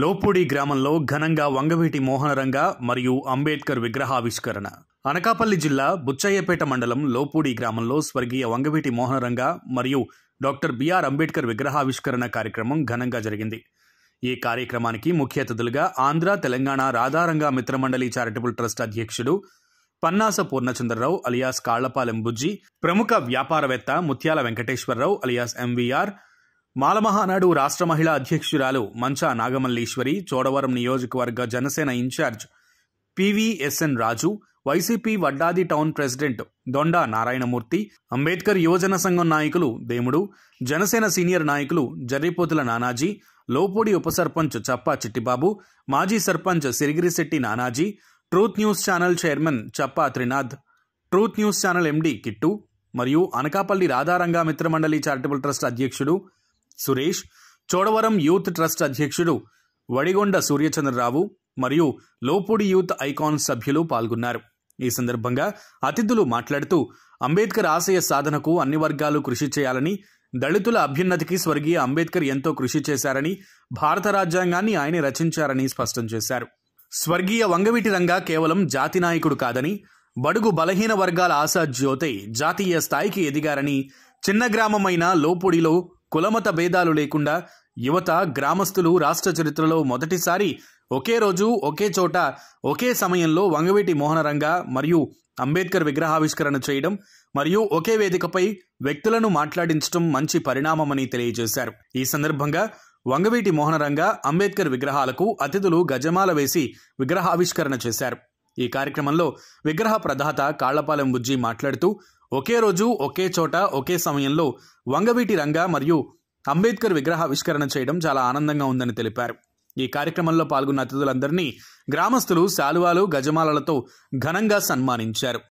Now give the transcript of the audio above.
లోపూడి గ్రామంలో ఘనంగా వంగవీటి మోహనరంగ మరియు అంబేద్కర్ విగ్రహావిష్కరణ అనకాపల్లి జిల్లా బుచ్చయ్యపేట మండలం లోపూడి గ్రామంలో స్వర్గీయ వంగవీటి మోహనరంగ మరియు డాక్టర్ బిఆర్ అంబేద్కర్ విగ్రహావిష్కరణ కార్యక్రమం ఘనంగా జరిగింది ఈ కార్యక్రమానికి ముఖ్య అతిథులుగా ఆంధ్ర తెలంగాణ రాధారంగ మిత్రమండలి చారిటబుల్ ట్రస్ట్ అధ్యక్షుడు పన్నాస పూర్ణచంద్రరావు అలియాస్ కాళ్లపాలెం బుజ్జి ప్రముఖ వ్యాపారవేత్త ముత్యాల వెంకటేశ్వరరావు అలియాస్ ఎంవీఆర్ మాలమహానాడు రాష్ట్ర మహిళా అధ్యక్షురాలు మంచా నాగమల్లీశ్వరి చోడవరం నియోజకవర్గ Janasena in charge PVSN Raju YCP Vaddadi town president Donda Narayanamurthy Ambedkar యువజన సంఘం నాయకులు దేముడు జనసేన సీనియర్ నాయకులు జర్రిపోతుల నానాజీ లోపూడి ఉప సర్పంచ్ చప్పా చిట్టిబాబు మాజీ sarpanch Sirigirisetti Nanaji Truth News channel chairman Chappa Trinath Truth News channel MD Kittu మరియు అనకాపల్లి రాధారంగా మిత్రమండలి చారిటబుల్ ట్రస్ట్ అధ్యక్షుడు సురేష్ చోడవరం యూత్ ట్రస్ట్ అధ్యక్షుడు వడిగొండ సూర్యచంద్రరావు మరియు లోపూడి యూత్ ఐకాన్ సభ్యులు పాల్గొన్నారు ఈ సందర్భంగా అతిథులు మాట్లాడుతూ అంబేద్కర్ ఆశయ సాధనకు అన్ని వర్గాలు కృషి చేయాలని దళితుల అభ్యున్నతికి స్వర్గీయ అంబేద్కర్ ఎంతో కృషి చేశారని భారత రాజ్యాంగాన్ని ఆయన రచించారని స్పష్టం చేశారు స్వర్గీయ వంగవీటి రంగా కేవలం జాతి నాయకుడు కాదని బడుగు బలహీన వర్గాల ఆశా జ్యోతే జాతీయ స్థాయికి ఎదిగారని చిన్న గ్రామమైన లోపూడిలో కులమత భేదాలు లేకుండా యువత గ్రామస్తులు రాష్ట్ర చరిత్రలో మొదటిసారి ఒకే రోజు ఒకే చోట ఒకే సమయంలో వంగవేటి మోహనరంగ మరియు అంబేద్కర్ విగ్రహావిష్కరణ చేయడం మరియు ఒకే వేదికపై వ్యక్తులను మాట్లాడించడం మంచి పరిణామమని తెలియజేశారు ఈ సందర్భంగా వంగవీటి మోహనరంగ అంబేద్కర్ విగ్రహాలకు అతిథులు గజమాల వేసి విగ్రహావిష్కరణ చేశారు ఈ కార్యక్రమంలో విగ్రహ ప్రదాత కాళ్లపాలెం బుజ్జి మాట్లాడుతూ ఒకే రోజు ఒకే చోట ఒకే సమయంలో వంగవీటి రంగా మరియు అంబేద్కర్ విగ్రహ ఆవిష్కరణ చేయడం చాలా ఆనందంగా ఉందని తెలిపారు ఈ కార్యక్రమంలో పాల్గొన్న అతిథులందరినీ గ్రామస్తులు శాలువాలు గజమాలలతో ఘనంగా సన్మానించారు